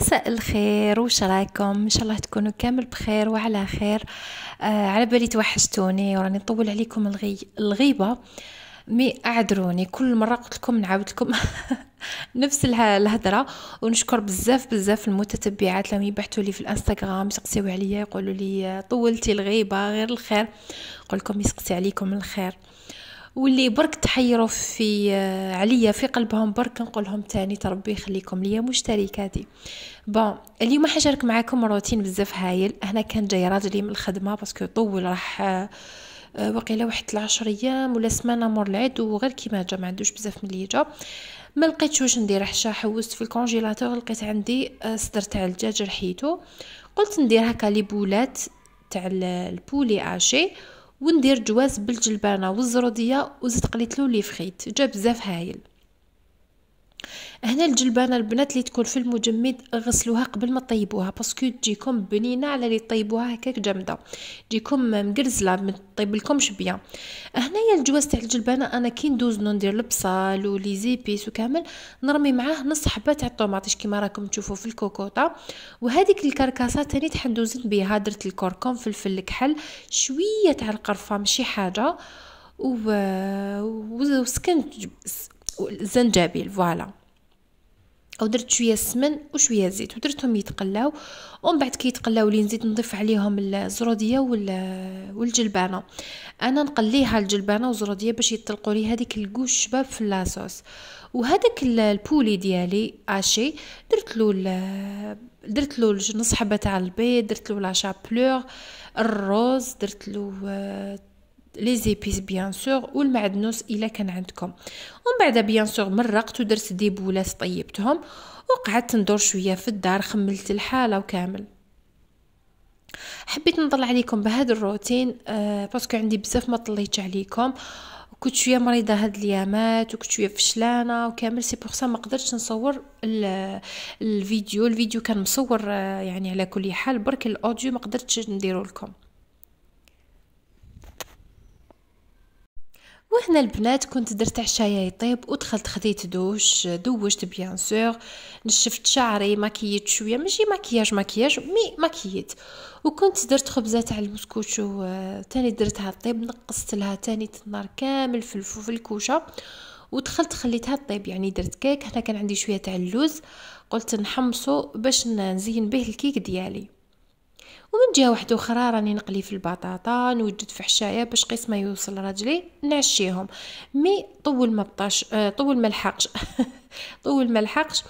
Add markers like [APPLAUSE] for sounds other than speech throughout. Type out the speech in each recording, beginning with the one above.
مساء الخير وش رايكم ان شاء الله تكونوا كامل بخير وعلى خير آه على بالي توحشتوني وراني نطول عليكم الغي... الغيبه مي اعذروني كل مره قلت لكم نعاود لكم [LAUGHS] نفس الهضره ونشكر بزاف بزاف المتتبعات اللي يبعثوا لي في الانستغرام يسقسيو عليا يقولوا لي طولتي الغيبه غير الخير نقول لكم يسقسي عليكم الخير واللي برك تحيروا في آه، عليا في قلبهم برك نقولهم تاني تربي يخليكم ليا مشتركاتي بون اليوم حنشارك معاكم روتين بزاف هايل هنا كان جاي راجلي من الخدمه باسكو طول راح آه، آه، وقيلا واحد العشر ايام ولا سمانه مور العيد وغير كيما جا ما عندوش بزاف ملي جا ما لقيتش واش ندير حشا حوست في الكونجيلاتور لقيت عندي صدر تاع الدجاج رحيتو قلت ندير هكا لي بولات تاع البولي اشي وندير جواز بالجلبانه والزروديه وزدت قليت له لي فريت جا بزاف هايل هنا الجلبانه البنات اللي تكون في المجمد غسلوها قبل ما طيبوها باسكو تجيكم بنينه على اللي طيبوها هكاك جامده تجيكم مقرزله ما طيبلكمش بيان هنايا الجواز تاع الجلبانه انا كي ندوز ندير البصل ولي زيبيس وكامل نرمي معاه نص حبه تاع الطوماطيش كيما راكم تشوفوا في الكوكوطه وهذيك الكركاسه تاني تحندوزن بها درت الكركم فلفل الكحل شويه تاع القرفه ماشي حاجه و... وسكنت الزنجبيل فوالا او درت شويه السمن وشويه زيت ودرتهم يتقلاو ومن بعد كي يتقلاو لي نزيد نضيف عليهم الزروديه والجلبانه انا نقليها الجلبانه والزروديه باش يطلقوا لي هذيك الكوش شباب في لاصوص وهذاك البولي ديالي اشي درت له درت له نص حبه تاع البيض درت له لا شابلور الروز درت له آه، لي زيبيس بيان سور والمعدنوس الا كان عندكم ومن بعد بيان سور مرقت ودرت دي بولاس طيبتهم وقعدت ندور شويه في الدار خملت الحاله وكامل حبيت نطلع عليكم بهذا الروتين آه باسكو عندي بزاف ما طليتش عليكم كنت شويه مريضه هاد اليامات وكنت شويه فشلانه وكامل سي بوغ ما قدرتش نصور الفيديو الفيديو كان مصور آه، يعني على كل حال برك الاوديو ما قدرتش نديرو لكم وهنا البنات كنت درت عشايا يطيب ودخلت خديت دوش دوشت بيان سور نشفت شعري ماكييت شويه ماشي ماكياج ماكياج مي ماكييت وكنت درت خبزه تاع البسكوت تاني درتها طيب نقصت لها تاني النار كامل في الفوف الكوشه ودخلت خليتها طيب يعني درت كيك هنا كان عندي شويه تاع اللوز قلت نحمصو باش نزين به الكيك ديالي ومن جهه واحده اخرى راني نقلي في البطاطا نوجد في حشايه باش قيس ما يوصل راجلي نعشيهم مي طول ما بطاش آه، طول ما لحقش [LAUGHS] طول ما لحقش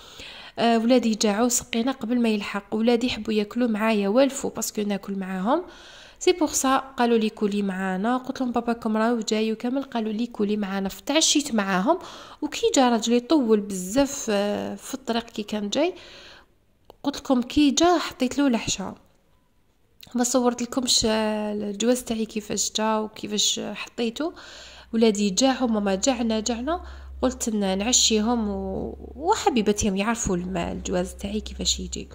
آه، ولادي جاعوا سقينا قبل ما يلحق ولادي حبوا ياكلوا معايا والفو باسكو ناكل معاهم سي بور سا قالوا لي كولي معانا قلت لهم باباكم راهو جاي وكامل قالوا لي كولي معانا فتعشيت معاهم وكي جا راجلي طول بزاف آه، في الطريق كي كان جاي قلت لكم كي جا حطيت له العشاء ما صورت لكمش آه، الجواز تاعي كيفاش جا وكيفاش حطيته ولادي جاهم ماما جعنا جعنا قلت نعشيهم و... وحبيبتهم يعرفوا الجواز تاعي كيفاش يجي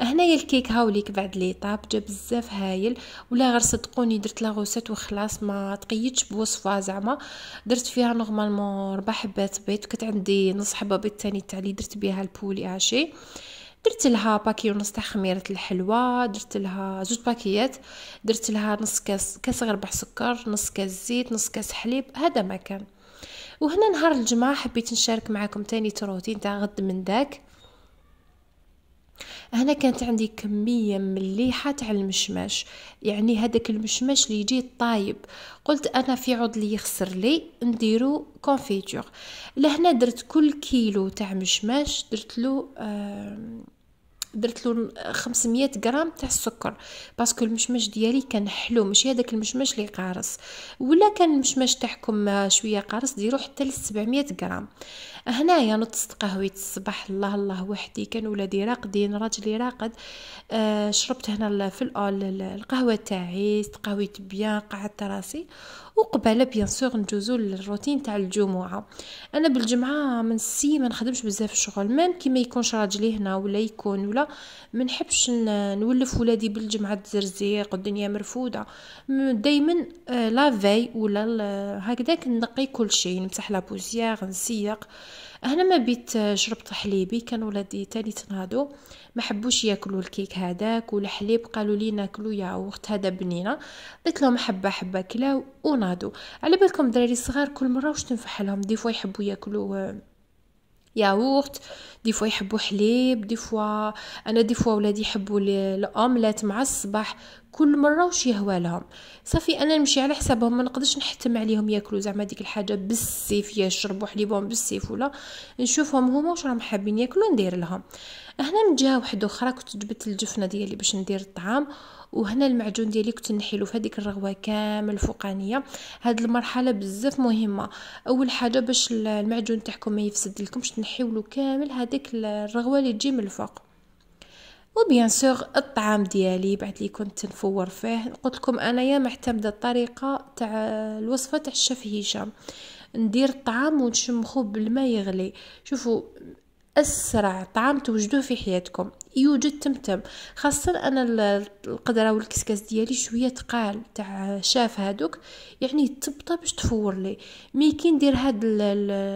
هنايا الكيك هاوليك بعد لي طاب جا بزاف هايل ولا غير صدقوني درت لا غوسيت وخلاص ما تقيدش بوصفه زعما درت فيها نورمالمون ربع حبات بيض كانت عندي نص حبه بيض تاني تاع درت بها البولي هاشي درت لها باكي ونص تاع خميره الحلوى درت لها زوج باكيات درت لها نص كاس كاس غربع سكر نص كاس زيت نص كاس حليب هذا ما كان وهنا نهار الجمعه حبيت نشارك معكم تاني تروتين تاع غد من داك هنا كانت عندي كمية مليحة تاع المشماش يعني هذاك المشماش اللي يجي طايب قلت انا في عود اللي يخسر لي نديرو كونفيتور لهنا درت كل كيلو تاع مشماش درت له آه درت له 500 غرام تاع السكر باسكو المشمش ديالي كان حلو ماشي هذاك المشمش اللي قارص ولا كان المشمش تاعكم شويه قارص ديروا حتى ل 700 غرام هنايا نطست قهوه الصباح الله الله وحدي كان ولادي راقدين راجلي راقد آه، شربت هنا في الاول القهوه تاعي تقهويت بيان قعدت راسي وقبل بيان سور ندوزو للروتين تاع الجمعه انا بالجمعه من السي ما نخدمش بزاف الشغل مام كي ما يكونش راجلي هنا ولا يكون ولا ما نحبش نولف ولادي بالجمعه الزرزيق والدنيا مرفوده دائما آه، لا في ولا هكذاك نقي كل شيء نمسح لا بوزيغ نسيق هنا ما بيت آه، شربت حليبي كان ولادي تاني تنهضوا ما حبوش ياكلوا الكيك هذاك والحليب قالوا لي ناكلو يا وقت هذا بنينه قلت لهم حبه حبه كلاو ونهضوا على بالكم دراري الصغار كل مره واش تنفح لهم دي فوا يحبوا ياكلوا آه، ياغورت دي فوا يحبوا حليب دي فوا انا دي فوا ولادي يحبوا الاومليت مع الصباح كل مره وش يهوى لهم صافي انا نمشي على حسابهم ما نقدرش نحتم عليهم ياكلوا زعما ديك الحاجه بالسيف يشربوا حليبهم بالسيف ولا نشوفهم هما واش راهم حابين ياكلوا ندير لهم هنا من جهه واحده اخرى كنت جبت الجفنه ديالي باش ندير الطعام وهنا المعجون ديالي كنت نحيلو في هذيك الرغوه كامل الفوقانيه هاد المرحله بزاف مهمه اول حاجه باش المعجون تاعكم ما يفسد لكمش تنحيولو كامل هذيك الرغوه اللي تجي من الفوق وبيان سور الطعام ديالي بعد لي كنت نفور فيه قلت لكم انايا معتمده الطريقه تاع الوصفه تاع الشيف هشام ندير الطعام ونشمخو بالماء يغلي شوفوا اسرع طعام توجدوه في حياتكم يوجد تمتم خاصة أنا القدرة والكسكاس ديالي شوية تقال تاع شاف هادوك يعني تبطى باش تفور لي مي كي ندير هاد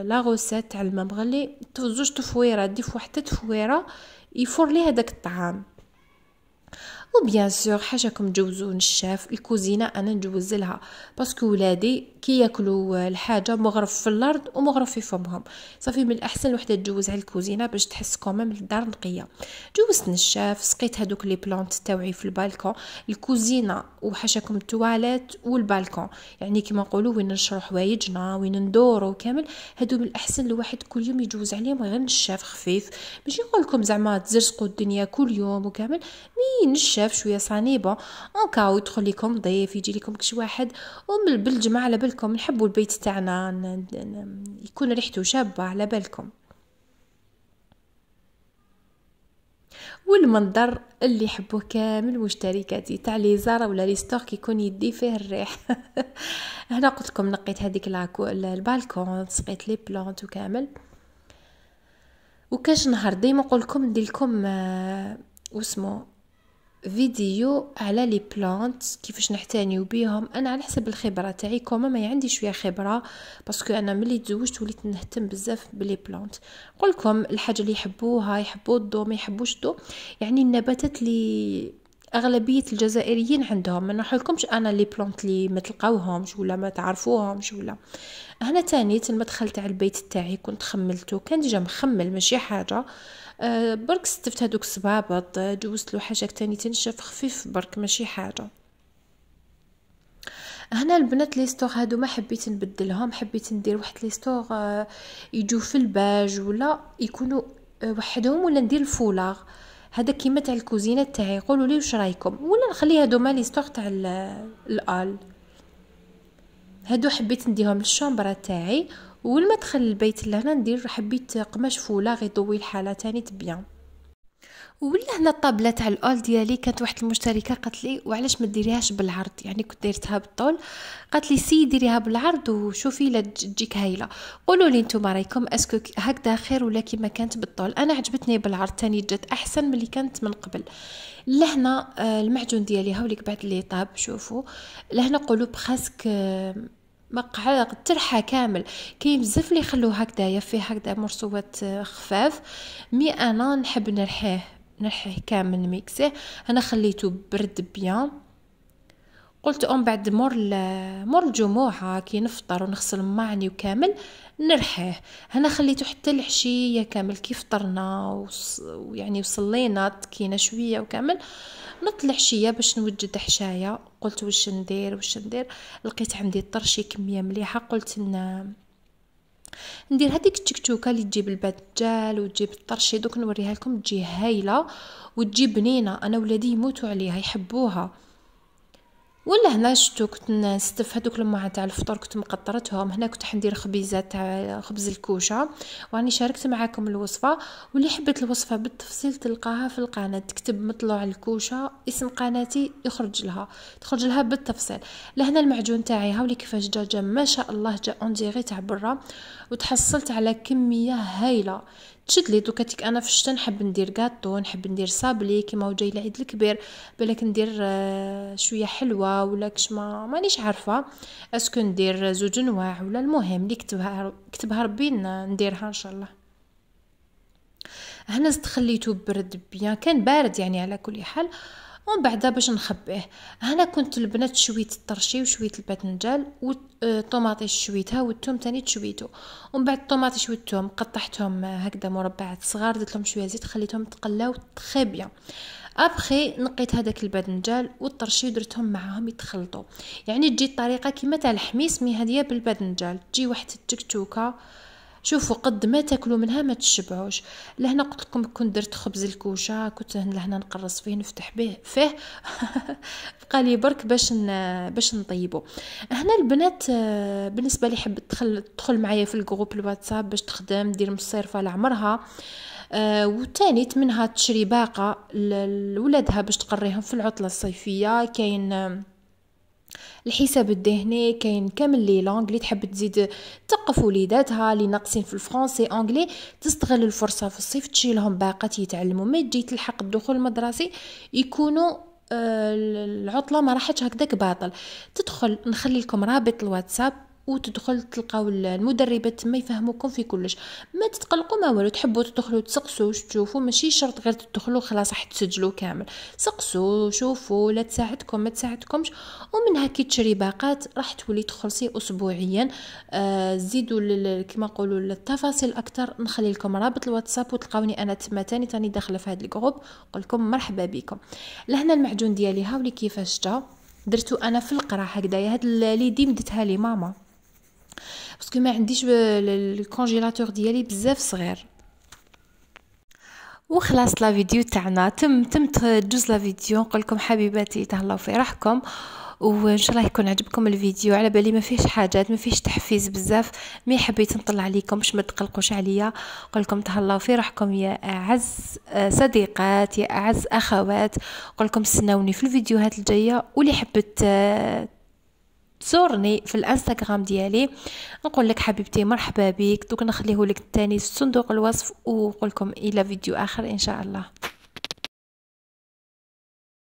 لاغوسات تاع الماء مغلي زوج تفويرة دي في تفويرة يفور لي هذاك الطعام وبيان سور كم تجوزوا نشاف الكوزينه انا نجوز لها باسكو ولادي كي ياكلوا آه، الحاجه مغرف في الارض ومغرف في فمهم صافي من الاحسن وحده تجوز على الكوزينه باش تحس كومام الدار نقيه جوزت نشاف سقيت هذوك لي بلونت تاوعي في البالكون الكوزينه وحاشاكم التواليت والبالكون يعني كيما نقولوا وين نشرو حوايجنا وين ندورو كامل هادو من الاحسن الواحد كل يوم يجوز عليهم غير نشاف خفيف ماشي نقول لكم زعما تزرقوا الدنيا كل يوم وكامل مي نشاف بزاف شويه صانيبة اون كاو يدخل لكم ضيف يجي لكم كشي واحد ومن بالجمع على بالكم نحبوا البيت تاعنا يكون ريحته شابه على بالكم والمنظر اللي يحبوه كامل مشتركاتي تاع لي زارا ولا لي ستور كيكون يدي فيه الريح [LAUGHS] هنا قلت لكم نقيت هذيك لاكو البالكون سقيت لي بلونت وكامل وكاش نهار ديما نقول لكم ندير لكم آه، واسمو فيديو على لي بلانت كيفاش نحتانيو بيهم انا على حسب الخبره تاعي كوما ما عندي شويه خبره باسكو انا ملي تزوجت وليت نهتم بزاف بلي بلانت نقولكم الحاجه اللي يحبوها يحبوا الضو ما يحبوش الضو يعني النباتات اللي اغلبيه الجزائريين عندهم ما نحلكمش انا لي بلونت لي ما تلقاوهمش ولا ما تعرفوهمش ولا هنا تاني المدخل تاع البيت تاعي كنت خملته كان ديجا مخمل ماشي حاجه أه برك ستفت هذوك الصبابط آه، جوزت له حاجه تاني تنشف خفيف برك ماشي حاجه هنا البنات لي ستور هادو ما حبيت نبدلهم حبيت ندير واحد لي ستور آه، يجوا في الباج ولا يكونوا آه، وحدهم ولا ندير الفولاغ هذا كيما تاع الكوزينه تاعي قولوا لي واش رايكم ولا نخلي هادو مال ليستوغ تاع الال هادو حبيت نديهم للشومبرا تاعي والمدخل البيت لهنا ندير حبيت قماش فولا غي طويل الحاله تاني تبيان ولا هنا الطابله تاع الاول ديالي كانت واحد المشتركه قالت لي وعلاش ما ديريهاش بالعرض يعني كنت دايرتها بالطول قالت لي سي ديريها بالعرض وشوفي لا تجيك هايله قولوا لي نتوما رايكم اسكو هكذا خير ولا كيما كانت بالطول انا عجبتني بالعرض تاني جات احسن من اللي كانت من قبل لهنا آه، المعجون ديالي هاوليك بعد لي طاب شوفوا لهنا قلوب بخاسك آه، مقعد ترحى كامل كاين بزاف اللي يخلوه هكذايا فيه هكذا مرصوات آه، خفاف مي انا نحب نرحيه نحيه كامل ميكسيه انا خليته برد بيان قلت اون بعد مور مور الجمعه كي نفطر ونغسل معني وكامل نرحيه هنا خليته حتى العشيه كامل كي فطرنا وص... ويعني وصلينا تكينا شويه وكامل نط العشيه باش نوجد حشايه قلت واش ندير واش ندير لقيت عندي طرشي كميه مليحه قلت إن ندير هذيك التكتوكه اللي تجيب البدال وتجيب الطرشي دوك نوريها لكم تجي هايله وتجي بنينه انا ولادي يموتوا عليها يحبوها ولا هنا شتو كنت نستف هذوك لما تاع الفطور كنت مقطرتهم هنا كنت حندير خبيزه تاع خبز الكوشه واني شاركت معاكم الوصفه واللي حبيت الوصفه بالتفصيل تلقاها في القناه تكتب مطلوع الكوشه اسم قناتي يخرج لها تخرج لها بالتفصيل لهنا المعجون تاعي هاولي كيفاش جا جا ما شاء الله جا اون تاع برا وتحصلت على كميه هايله تشد لي دوكا تيك انا في الشتا نحب ندير كاطو نحب ندير صابلي كيما هو جاي العيد الكبير بالك ندير آه، شويه حلوه ولا كش ما مانيش عارفه اسكو ندير زوج انواع ولا المهم اللي كتبها كتبها ربي نديرها ان شاء الله هنا زدت خليته برد بيان كان بارد يعني على كل حال ومن بعد باش نخبيه هنا كنت البنات شويت الطرشي وشويت الباذنجان والطوماطيش آه، شويتها والثوم تاني تشويتو ومن بعد الطوماطيش والثوم قطعتهم هكذا مربعات صغار درت لهم شويه زيت خليتهم تقلاو تري بيان ابخي نقيت هذاك الباذنجان والطرشي درتهم معاهم يتخلطوا يعني تجي الطريقه كيما تاع الحميس مي هاديه بالباذنجان تجي واحد التكتوكه شوفوا قد ما تاكلوا منها ما تشبعوش لهنا قلت لكم كنت درت خبز الكوشه كنت لهنا نقرص فيه نفتح به فيه [LAUGHS] بقى لي برك باش باش نطيبه هنا البنات آه، بالنسبه لي حبت تدخل تدخل معايا في الجروب الواتساب باش تخدم دير مصيرفه لعمرها آه وتاني منها تشري باقه لولادها باش تقريهم في العطله الصيفيه كاين آه، الحساب الذهني كاين كامل لي لونغ اللي تحب تزيد تثقف وليداتها اللي ناقصين في الفرونسي اونغلي تستغل الفرصه في الصيف تشيلهم باقات يتعلموا ما تجي تلحق الدخول المدرسي يكونوا آه، العطله ما راحتش هكذاك باطل تدخل نخلي لكم رابط الواتساب وتدخل تلقاو المدربات تما يفهموكم في كلش ما تتقلقوا ما والو تحبوا تدخلوا تسقسوا تشوفوا ماشي شرط غير تدخلوا خلاص راح تسجلوا كامل سقسوا شوفوا لا تساعدكم ما تساعدكمش ومنها كي تشري باقات راح تولي تخلصي اسبوعيا آه زيدوا كما نقولوا التفاصيل اكثر نخلي لكم رابط الواتساب وتلقاوني انا تما تاني تاني داخله في هذا الجروب نقول لكم مرحبا بكم لهنا المعجون ديالي هاولي كيفاش جا درتو انا في القرا هكذا هاد ليدي مدتها لي ماما باسكو ما عنديش الكونجيلاتور ديالي بزاف صغير وخلاص لا فيديو تاعنا تم تم تدوز لا فيديو نقول لكم حبيباتي تهلاو في روحكم وان شاء الله يكون عجبكم الفيديو على بالي ما فيش حاجات ما فيش تحفيز بزاف مي حبيت نطلع عليكم باش ما تقلقوش عليا نقول لكم تهلاو في روحكم يا اعز صديقات يا اعز اخوات نقول لكم استناوني في الفيديوهات الجايه واللي حبت زورني في الانستغرام ديالي نقول لك حبيبتي مرحبا بك دوك نخليه لك الثاني في صندوق الوصف ونقول لكم الى فيديو اخر ان شاء الله